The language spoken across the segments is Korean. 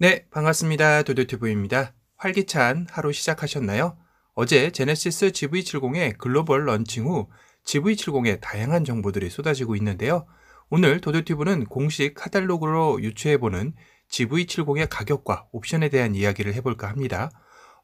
네, 반갑습니다. 도도튜브입니다. 활기찬 하루 시작하셨나요? 어제 제네시스 GV70의 글로벌 런칭 후 GV70의 다양한 정보들이 쏟아지고 있는데요. 오늘 도도튜브는 공식 카탈로그로 유추해보는 GV70의 가격과 옵션에 대한 이야기를 해볼까 합니다.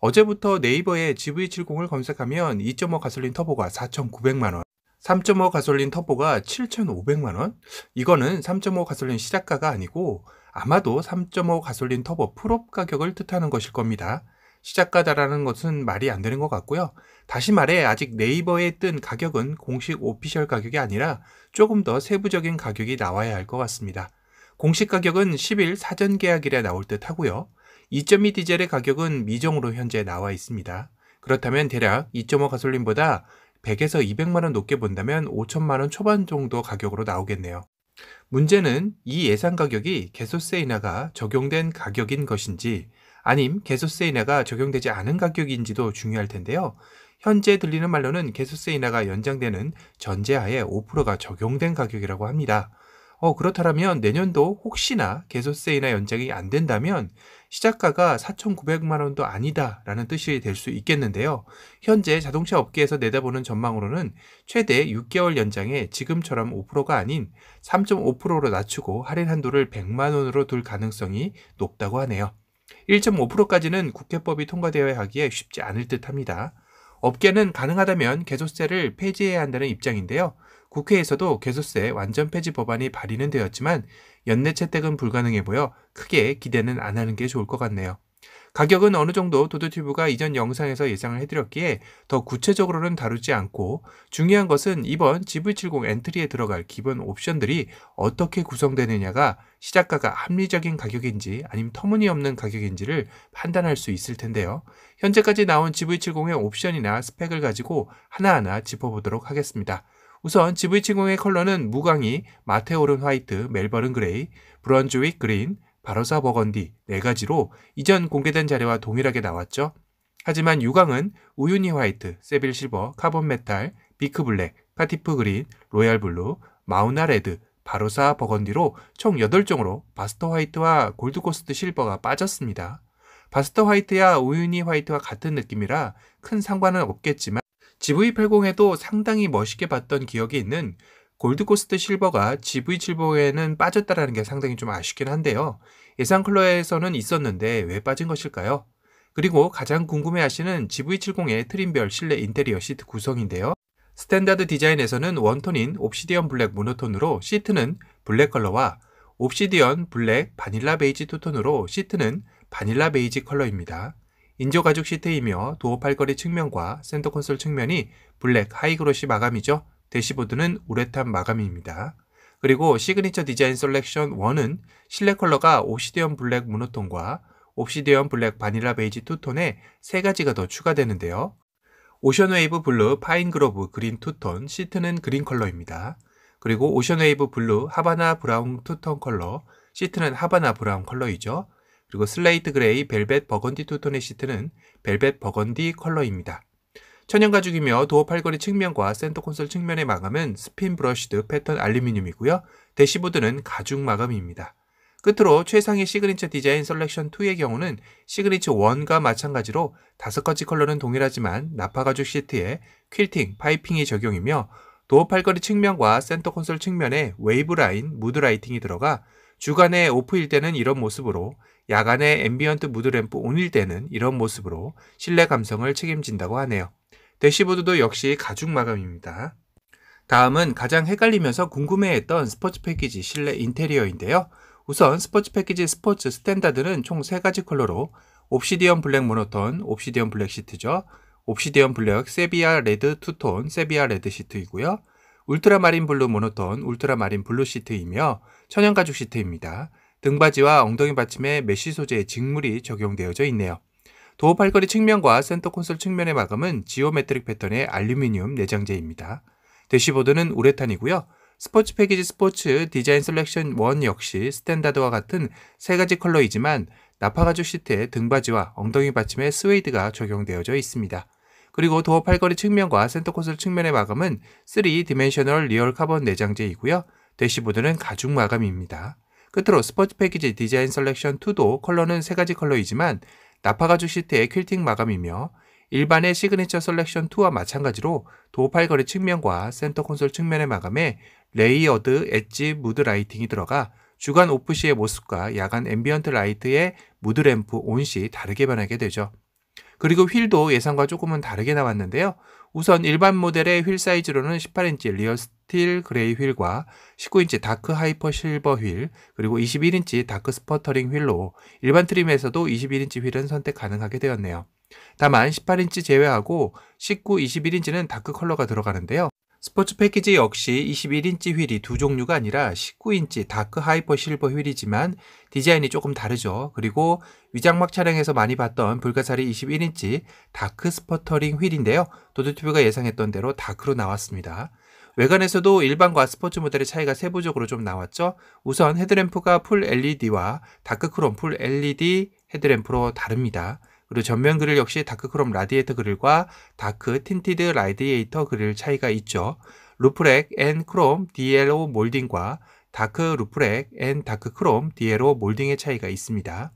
어제부터 네이버에 GV70을 검색하면 2.5 가솔린 터보가 4,900만원, 3.5 가솔린 터보가 7,500만 원? 이거는 3.5 가솔린 시작가가 아니고 아마도 3.5 가솔린 터보 풀업 가격을 뜻하는 것일 겁니다. 시작가다라는 것은 말이 안 되는 것 같고요. 다시 말해 아직 네이버에 뜬 가격은 공식 오피셜 가격이 아니라 조금 더 세부적인 가격이 나와야 할 것 같습니다. 공식 가격은 10일 사전 계약일에 나올 듯 하고요. 2.2 디젤의 가격은 미정으로 현재 나와 있습니다. 그렇다면 대략 2.5 가솔린보다 100에서 200만원 높게 본다면 5천만원 초반 정도 가격으로 나오겠네요. 문제는 이예산 가격이 개소세 인하가 적용된 가격인 것인지 아님 개소세 인하가 적용되지 않은 가격인지도 중요할 텐데요. 현재 들리는 말로는 개소세 인하가 연장되는 전제하에 5%가 적용된 가격이라고 합니다. 어, 그렇다면 내년도 혹시나 개소세이나 연장이 안 된다면 시작가가 4,900만 원도 아니다라는 뜻이 될 수 있겠는데요. 현재 자동차 업계에서 내다보는 전망으로는 최대 6개월 연장에 지금처럼 5%가 아닌 3.5%로 낮추고 할인 한도를 100만 원으로 둘 가능성이 높다고 하네요. 1.5%까지는 국회법이 통과되어야 하기에 쉽지 않을 듯합니다. 업계는 가능하다면 개소세를 폐지해야 한다는 입장인데요. 국회에서도 개소세 완전 폐지 법안이 발의는 되었지만 연내 채택은 불가능해 보여 크게 기대는 안 하는 게 좋을 것 같네요. 가격은 어느 정도 도도튜브가 이전 영상에서 예상을 해드렸기에 더 구체적으로는 다루지 않고 중요한 것은 이번 GV70 엔트리에 들어갈 기본 옵션들이 어떻게 구성되느냐가 시작가가 합리적인 가격인지 아니면 터무니없는 가격인지를 판단할 수 있을 텐데요. 현재까지 나온 GV70의 옵션이나 스펙을 가지고 하나하나 짚어보도록 하겠습니다. 우선 GV70의 컬러는 무광이, 마테오른 화이트, 멜버른 그레이, 브런즈윅 그린, 바로사 버건디 네 가지로 이전 공개된 자료와 동일하게 나왔죠. 하지만 유광은 우유니 화이트, 세빌 실버, 카본 메탈, 비크 블랙, 파티프 그린, 로얄 블루, 마우나 레드, 바로사 버건디로 총 8종으로 바스터 화이트와 골드코스트 실버가 빠졌습니다. 바스터 화이트야 우유니 화이트와 같은 느낌이라 큰 상관은 없겠지만 GV80에도 상당히 멋있게 봤던 기억이 있는 골드코스트 실버가 GV70에는 빠졌다라는 게 상당히 좀 아쉽긴 한데요. 예상 컬러에서는 있었는데 왜 빠진 것일까요? 그리고 가장 궁금해하시는 GV70의 트림별 실내 인테리어 시트 구성인데요. 스탠다드 디자인에서는 원톤인 옵시디언 블랙 모노톤으로 시트는 블랙 컬러와 옵시디언 블랙 바닐라 베이지 투톤으로 시트는 바닐라 베이지 컬러입니다. 인조가죽 시트이며 도어팔걸이 측면과 센터 콘솔 측면이 블랙 하이그로시 마감이죠. 대시보드는 우레탄 마감입니다. 그리고 시그니처 디자인 셀렉션 1은 실내 컬러가 옵시디언 블랙 모노톤과 옵시디언 블랙 바닐라 베이지 투톤에 세 가지가 더 추가되는데요. 오션웨이브 블루 파인그로브 그린 투톤 시트는 그린 컬러입니다. 그리고 오션웨이브 블루 하바나 브라운 투톤 컬러 시트는 하바나 브라운 컬러이죠. 그리고 슬레이트 그레이 벨벳 버건디 투톤의 시트는 벨벳 버건디 컬러입니다. 천연 가죽이며 도어 팔걸이 측면과 센터 콘솔 측면의 마감은 스핀 브러쉬드 패턴 알루미늄이고요. 대시보드는 가죽 마감입니다. 끝으로 최상의 시그니처 디자인 셀렉션 2의 경우는 시그니처 1과 마찬가지로 다섯 가지 컬러는 동일하지만 나파 가죽 시트에 퀼팅, 파이핑이 적용이며 도어 팔걸이 측면과 센터 콘솔 측면에 웨이브 라인, 무드 라이팅이 들어가 주간에 오프일 때는 이런 모습으로 야간의 앰비언트 무드램프 온일 대는 이런 모습으로 실내 감성을 책임진다고 하네요. 대시보드도 역시 가죽 마감입니다. 다음은 가장 헷갈리면서 궁금해했던 스포츠 패키지 실내 인테리어인데요. 우선 스포츠 패키지 스포츠 스탠다드는 총 3가지 컬러로 옵시디언 블랙 모노톤, 옵시디언 블랙 시트죠. 옵시디언 블랙 세비아 레드 투톤, 세비아 레드 시트이고요. 울트라마린 블루 모노톤, 울트라마린 블루 시트이며 천연 가죽 시트입니다. 등받이와 엉덩이 받침에 메쉬 소재의 직물이 적용되어져 있네요. 도어 팔걸이 측면과 센터 콘솔 측면의 마감은 지오메트릭 패턴의 알루미늄 내장재입니다. 대시보드는 우레탄이고요. 스포츠 패키지 스포츠 디자인 셀렉션 1 역시 스탠다드와 같은 세 가지 컬러이지만 나파가죽 시트의 등받이와 엉덩이 받침에 스웨이드가 적용되어져 있습니다. 그리고 도어 팔걸이 측면과 센터 콘솔 측면의 마감은 3 디멘셔널 리얼 카본 내장재이고요. 대시보드는 가죽 마감입니다. 끝으로 스포츠 패키지 디자인 셀렉션 2도 컬러는 세 가지 컬러이지만 나파가죽 시트의 퀼팅 마감이며 일반의 시그니처 셀렉션 2와 마찬가지로 도팔 거리 측면과 센터 콘솔 측면의 마감에 레이어드, 엣지, 무드 라이팅이 들어가 주간 오프시의 모습과 야간 앰비언트 라이트의 무드 램프 온시 다르게 변하게 되죠. 그리고 휠도 예상과 조금은 다르게 나왔는데요. 우선 일반 모델의 휠 사이즈로는 18인치 리어스틸 그레이 휠과 19인치 다크 하이퍼 실버 휠, 그리고 21인치 다크 스퍼터링 휠로 일반 트림에서도 21인치 휠은 선택 가능하게 되었네요. 다만 18인치 제외하고 19, 21인치는 다크 컬러가 들어가는데요. 스포츠 패키지 역시 21인치 휠이 두 종류가 아니라 19인치 다크 하이퍼 실버 휠이지만 디자인이 조금 다르죠. 그리고 위장막 차량에서 많이 봤던 불가사리 21인치 다크 스퍼터링 휠인데요. 도드튜브가 예상했던 대로 다크로 나왔습니다. 외관에서도 일반과 스포츠 모델의 차이가 세부적으로 좀 나왔죠. 우선 헤드램프가 풀 LED와 다크크롬 풀 LED 헤드램프로 다릅니다. 그리고 전면 그릴 역시 다크크롬 라디에이터 그릴과 다크 틴티드 라디에이터 그릴 차이가 있죠. 루프렉 앤 크롬 DLO 몰딩과 다크 루프렉 앤 다크 크롬 DLO 몰딩의 차이가 있습니다.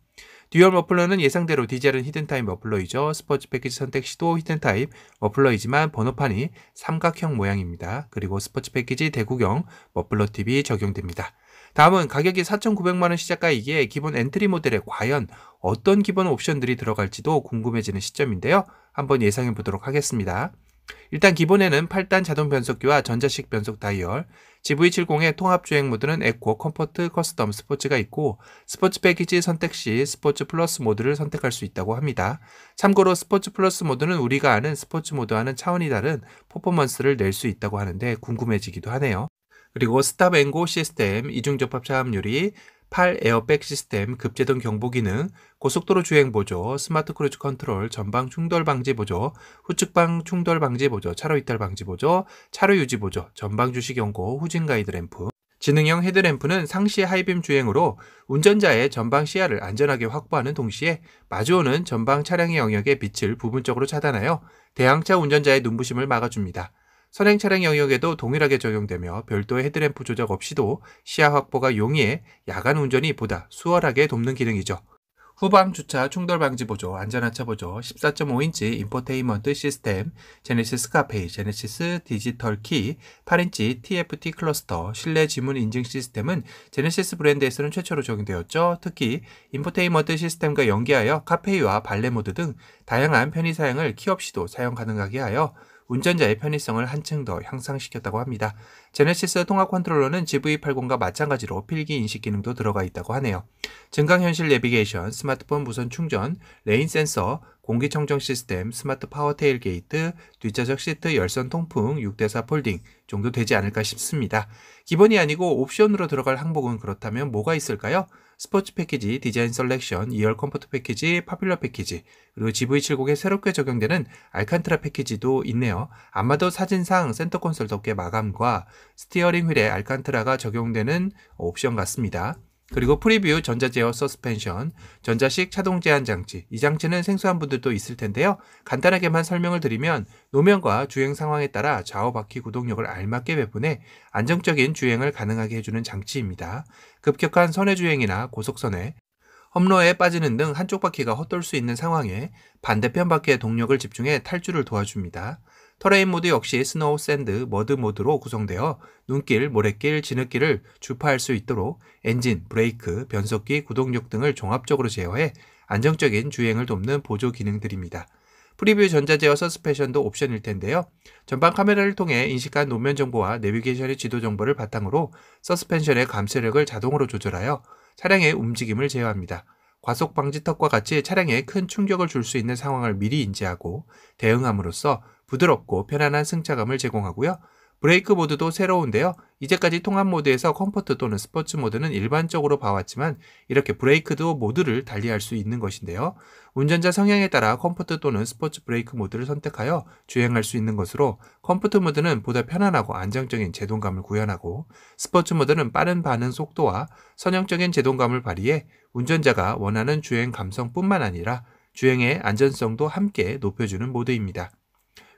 듀얼 머플러는 예상대로 디젤은 히든타입 머플러이죠. 스포츠 패키지 선택 시도 히든타입 머플러이지만 번호판이 삼각형 모양입니다. 그리고 스포츠 패키지 대구경 머플러 팁이 적용됩니다. 다음은 가격이 4,900만원 시작가이기에 기본 엔트리 모델에 과연 어떤 기본 옵션들이 들어갈지도 궁금해지는 시점인데요. 한번 예상해 보도록 하겠습니다. 일단 기본에는 8단 자동 변속기와 전자식 변속 다이얼, GV70의 통합 주행 모드는 에코, 컴포트, 커스텀, 스포츠가 있고 스포츠 패키지 선택 시 스포츠 플러스 모드를 선택할 수 있다고 합니다. 참고로 스포츠 플러스 모드는 우리가 아는 스포츠 모드와는 차원이 다른 퍼포먼스를 낼 수 있다고 하는데 궁금해지기도 하네요. 그리고 스탑 앤고 시스템, 이중접합 차압률이팔 에어백 시스템, 급제동 경보 기능, 고속도로 주행 보조, 스마트 크루즈 컨트롤, 전방 충돌 방지 보조, 후측방 충돌 방지 보조, 차로 이탈 방지 보조, 차로 유지 보조, 전방 주시 경고, 후진 가이드 램프. 지능형 헤드램프는 상시 하이빔 주행으로 운전자의 전방 시야를 안전하게 확보하는 동시에 마주오는 전방 차량의 영역의 빛을 부분적으로 차단하여 대항차 운전자의 눈부심을 막아줍니다. 선행 차량 영역에도 동일하게 적용되며 별도의 헤드램프 조작 없이도 시야 확보가 용이해 야간 운전이 보다 수월하게 돕는 기능이죠. 후방 주차 충돌 방지 보조, 안전 하차 보조, 14.5인치 인포테인먼트 시스템, 제네시스 카페이, 제네시스 디지털 키, 8인치 TFT 클러스터, 실내 지문 인증 시스템은 제네시스 브랜드에서는 최초로 적용되었죠. 특히 인포테인먼트 시스템과 연계하여 카페이와 발레 모드 등 다양한 편의 사양을 키 없이도 사용 가능하게 하여 운전자의 편의성을 한층 더 향상시켰다고 합니다. 제네시스 통합 컨트롤러는 GV80과 마찬가지로 필기 인식 기능도 들어가 있다고 하네요. 증강현실 내비게이션, 스마트폰 무선 충전, 레인 센서, 공기청정 시스템, 스마트 파워 테일 게이트, 뒷좌석 시트 열선 통풍, 6대4 폴딩 정도 되지 않을까 싶습니다. 기본이 아니고 옵션으로 들어갈 항목은 그렇다면 뭐가 있을까요? 스포츠 패키지, 디자인 셀렉션, 이열 컴포트 패키지, 파퓰러 패키지, 그리고 GV70에 새롭게 적용되는 알칸트라 패키지도 있네요. 아마도 사진상 센터 콘솔 덮개 마감과 스티어링 휠에 알칸트라가 적용되는 옵션 같습니다. 그리고 프리뷰 전자제어 서스펜션, 전자식 차동 제한 장치. 이 장치는 생소한 분들도 있을 텐데요. 간단하게만 설명을 드리면 노면과 주행 상황에 따라 좌우 바퀴 구동력을 알맞게 배분해 안정적인 주행을 가능하게 해주는 장치입니다. 급격한 선회 주행이나 고속선회, 험로에 빠지는 등 한쪽 바퀴가 헛돌 수 있는 상황에 반대편 바퀴의 동력을 집중해 탈주를 도와줍니다. 터레인 모드 역시 스노우, 샌드, 머드 모드로 구성되어 눈길, 모래길, 진흙길을 주파할 수 있도록 엔진, 브레이크, 변속기, 구동력 등을 종합적으로 제어해 안정적인 주행을 돕는 보조 기능들입니다. 프리뷰 전자제어 서스펜션도 옵션일 텐데요. 전방 카메라를 통해 인식한 노면 정보와 내비게이션의 지도 정보를 바탕으로 서스펜션의 감쇄력을 자동으로 조절하여 차량의 움직임을 제어합니다. 과속 방지턱과 같이 차량에 큰 충격을 줄 수 있는 상황을 미리 인지하고 대응함으로써 부드럽고 편안한 승차감을 제공하고요. 브레이크 모드도 새로운데요. 이제까지 통합 모드에서 컴포트 또는 스포츠 모드는 일반적으로 봐왔지만 이렇게 브레이크도 모드를 달리할 수 있는 것인데요. 운전자 성향에 따라 컴포트 또는 스포츠 브레이크 모드를 선택하여 주행할 수 있는 것으로 컴포트 모드는 보다 편안하고 안정적인 제동감을 구현하고 스포츠 모드는 빠른 반응 속도와 선형적인 제동감을 발휘해 운전자가 원하는 주행 감성뿐만 아니라 주행의 안전성도 함께 높여주는 모드입니다.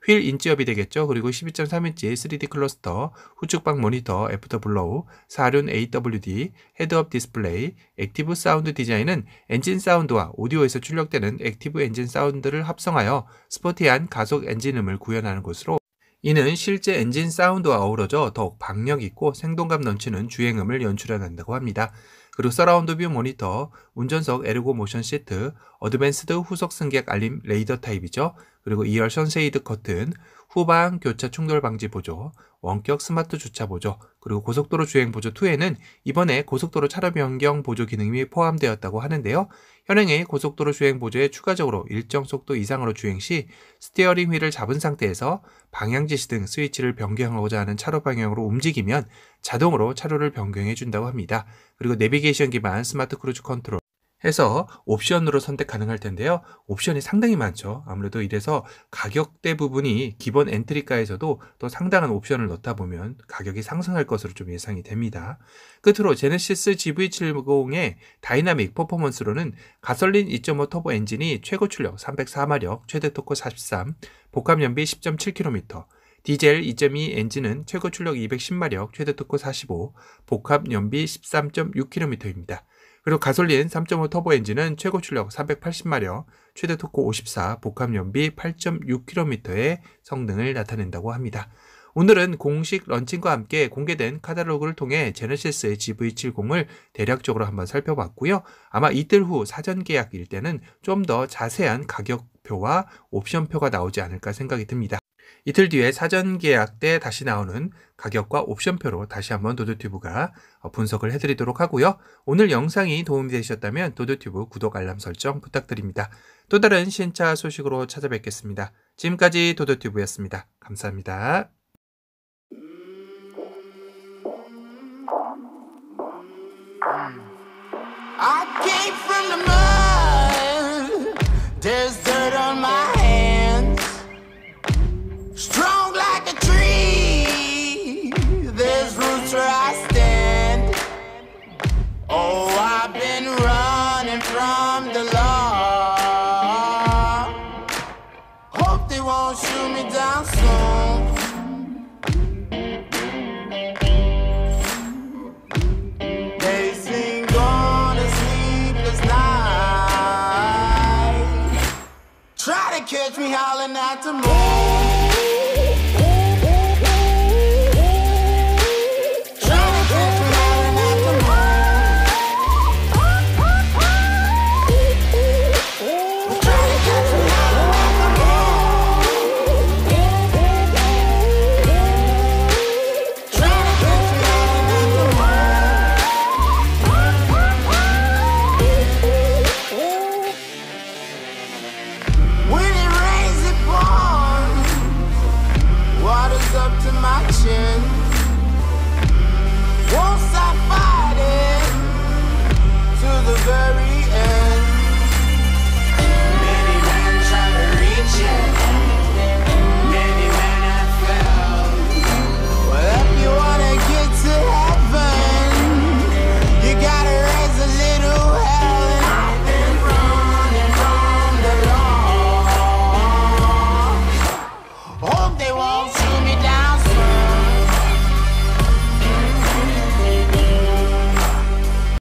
휠 인치업이 되겠죠. 그리고 12.3인치 3D 클러스터, 후측방 모니터, 애프터 블로우, 4륜 AWD, 헤드업 디스플레이, 액티브 사운드 디자인은 엔진 사운드와 오디오에서 출력되는 액티브 엔진 사운드를 합성하여 스포티한 가속 엔진음을 구현하는 것으로 이는 실제 엔진 사운드와 어우러져 더욱 박력 있고 생동감 넘치는 주행음을 연출해낸다고 합니다. 그리고 서라운드 뷰 모니터, 운전석 에르고 모션 시트, 어드밴스드 후속 승객 알림 레이더 타입이죠. 그리고 2열 선세이드 커튼, 후방 교차 충돌 방지 보조, 원격 스마트 주차 보조, 그리고 고속도로 주행 보조 2에는 이번에 고속도로 차로 변경 보조 기능이 포함되었다고 하는데요. 현행의 고속도로 주행 보조에 추가적으로 일정 속도 이상으로 주행 시 스티어링 휠을 잡은 상태에서 방향 지시 등 스위치를 변경하고자 하는 차로 방향으로 움직이면 자동으로 차로를 변경해 준다고 합니다. 그리고 내비게이션 기반 스마트 크루즈 컨트롤 해서 옵션으로 선택 가능할 텐데요. 옵션이 상당히 많죠. 아무래도 이래서 가격대 부분이 기본 엔트리가에서도 또 상당한 옵션을 넣다 보면 가격이 상승할 것으로 좀 예상이 됩니다. 끝으로 제네시스 GV70의 다이나믹 퍼포먼스로는 가솔린 2.5 터보 엔진이 최고 출력 304마력, 최대 토크 43, 복합 연비 10.7km, 디젤 2.2 엔진은 최고 출력 210마력, 최대 토크 45, 복합 연비 13.6km입니다. 그리고 가솔린 3.5 터보 엔진은 최고 출력 480마력, 최대 토크 54, 복합 연비 8.6km의 성능을 나타낸다고 합니다. 오늘은 공식 런칭과 함께 공개된 카탈로그를 통해 제네시스 GV70을 대략적으로 한번 살펴봤고요. 아마 이틀 후 사전 계약일 때는 좀 더 자세한 가격표와 옵션표가 나오지 않을까 생각이 듭니다. 이틀 뒤에 사전 계약 때 다시 나오는 가격과 옵션표로 다시 한번 도도튜브가 어, 분석을 해드리도록 하고요. 오늘 영상이 도움이 되셨다면 도도튜브 구독 알람 설정 부탁드립니다. 또 다른 신차 소식으로 찾아뵙겠습니다. 지금까지 도도튜브였습니다. 감사합니다. I came from the mud. There's gets me howling at the moon.